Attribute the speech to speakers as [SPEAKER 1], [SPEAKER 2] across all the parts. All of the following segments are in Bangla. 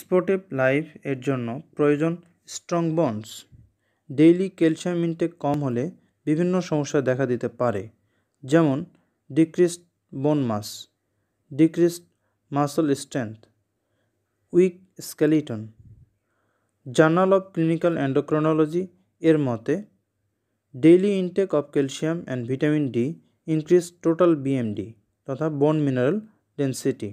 [SPEAKER 1] স্পোর্টিভ লাইফ এর জন্য প্রয়োজন strong bonds daily calcium intake কম হলে বিভিন্ন সমস্যা দেখা দিতে পারে যেমন decreased bone mass decreased muscle strength weak skeleton journal of clinical endocrinology এর মতে daily intake of calcium and vitamin D increase total BMD তথা বোন মিনারেল ডেন্সিটি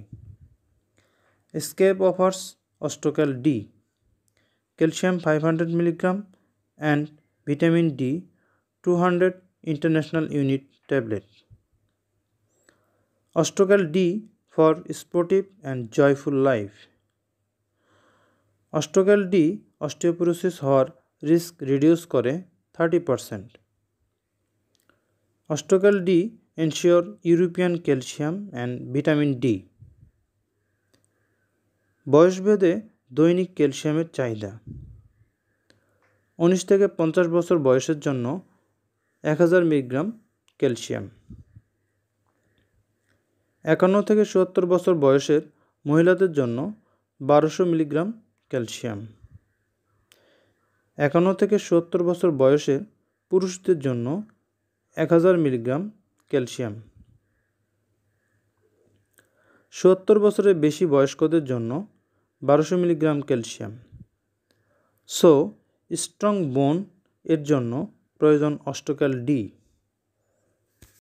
[SPEAKER 1] স্কেপ offers Ostocal D calcium five hundred milligram and vitamin D two hundred international unit tablet Ostocal D for sportive and joyful life Ostocal D osteoporosis হওয়ার রিস্ক রিডিউস করে thirty percent Ostocal D ensure European calcium and vitamin D বয়সভেদে দৈনিক ক্যালসিয়ামের চাহিদা উনিশ থেকে পঞ্চাশ বছর বয়সের জন্য এক হাজার মিলিগ্রাম ক্যালসিয়াম একান্ন থেকে সুয়াত্তর বছর বয়সের মহিলাদের জন্য বারোশো মিলিগ্রাম ক্যালসিয়াম একান্ন থেকে সত্তর বছর বয়সের পুরুষদের জন্য এক হাজার মিলিগ্রাম ক্যালসিয়াম সত্তর বছরের বেশি বয়স্কদের জন্য বারোশো মিলিগ্রাম ক্যালসিয়াম সো স্ট্রং বোন এর জন্য প্রয়োজন অষ্টক্যাল ডি